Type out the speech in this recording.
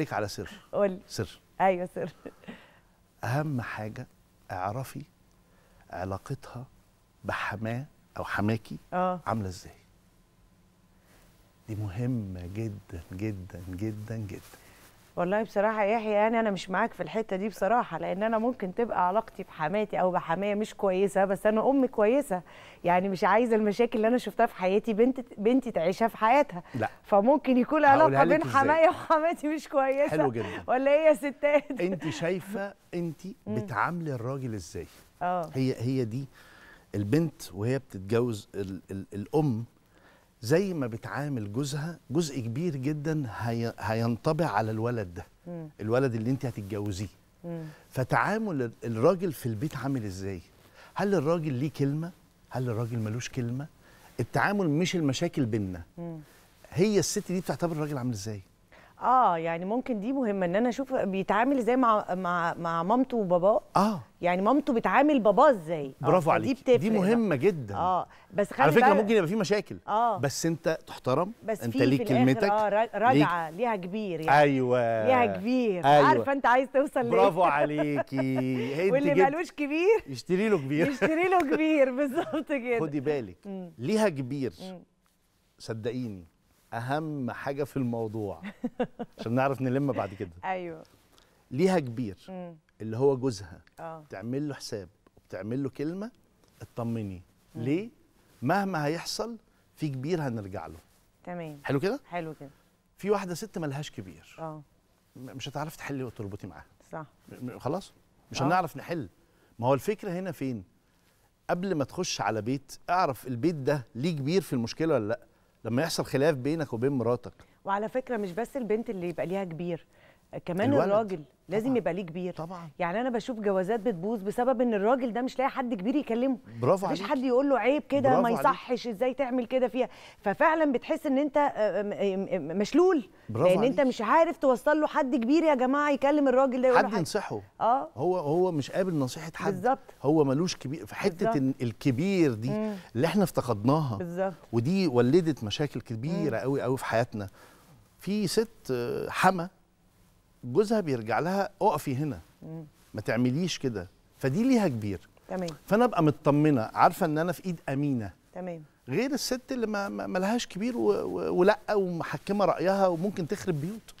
لك على سر قولي سر ايوه سر اهم حاجه اعرفي علاقتها بحماه او حماكي اه عامله ازاي دي مهمه جدا جدا جدا جدا والله بصراحه يحيى يعني انا مش معاك في الحته دي بصراحه لان انا ممكن تبقى علاقتي بحماتي او بحمايه مش كويسه بس انا ام كويسه يعني مش عايزه المشاكل اللي انا شفتها في حياتي بنت بنتي تعيشها في حياتها لا. فممكن يكون علاقه بين حمايه وحماتي مش كويسه حلو جدا ولا ايه يا ستات انت شايفه انت بتعاملي الراجل ازاي اه هي هي دي البنت وهي بتتجوز الـ الـ الام زي ما بتعامل جوزها جزء كبير جدا هي... هينطبع على الولد ده مم. الولد اللي انت هتتجوزيه فتعامل الراجل في البيت عامل ازاي هل الراجل ليه كلمه هل الراجل ملوش كلمه التعامل مش المشاكل بينا هي الست دي بتعتبر الراجل عامل ازاي اه يعني ممكن دي مهمه ان انا اشوف بيتعامل ازاي مع مع مع مامته وباباه اه يعني مامته بتعامل باباه ازاي آه، برافو آه. عليك دي, دي مهمه جدا اه بس خلي على فكره بقى... ممكن يبقى في مشاكل اه بس انت تحترم بس انت ليك كلمتك اه راجعه ليك... ليها كبير يعني ايوه ليها كبير أيوة. عارفه انت عايز توصل ليه برافو عليكي إيه، واللي مالوش كبير يشتري له كبير يشتري له كبير بالظبط كده خدي بالك ليها كبير صدقيني اهم حاجه في الموضوع عشان نعرف نلم بعد كده ايوه ليها كبير اللي هو جوزها اه تعمل له حساب وبتعمل له كلمه اطمني ليه مهما هيحصل في كبير هنرجع له تمام حلو كده حلو كده في واحده ست ملهاش كبير اه مش هتعرفي تحلي وتربطي معاها صح خلاص مش أوه. هنعرف نحل ما هو الفكره هنا فين قبل ما تخش على بيت اعرف البيت ده ليه كبير في المشكله ولا لا لما يحصل خلاف بينك وبين مراتك وعلى فكره مش بس البنت اللي يبقى ليها كبير كمان الولد. الراجل لازم طبعًا. يبقى ليه كبير طبعا يعني انا بشوف جوازات بتبوظ بسبب ان الراجل ده مش لاقي حد كبير يكلمه برافو مفيش حد يقول له عيب كده ما يصحش ازاي تعمل كده فيها ففعلا بتحس ان انت آه، آه، آه، مشلول برافو لان عليك. انت مش عارف توصل له حد كبير يا جماعه يكلم الراجل ده حد ينصحه اه هو هو مش قابل نصيحه حد بالظبط هو ملوش كبير في حته بالزبط. الكبير دي مم. اللي احنا افتقدناها بالظبط ودي ولدت مشاكل كبيره قوي قوي في حياتنا في ست حما جوزها بيرجع لها اقفي هنا ما تعمليش كده فدي ليها كبير تمام فانا ابقى مطمنه عارفه ان انا في ايد امينه تمام غير الست اللي ما ملهاش كبير ولا ومحكمه رايها وممكن تخرب بيوت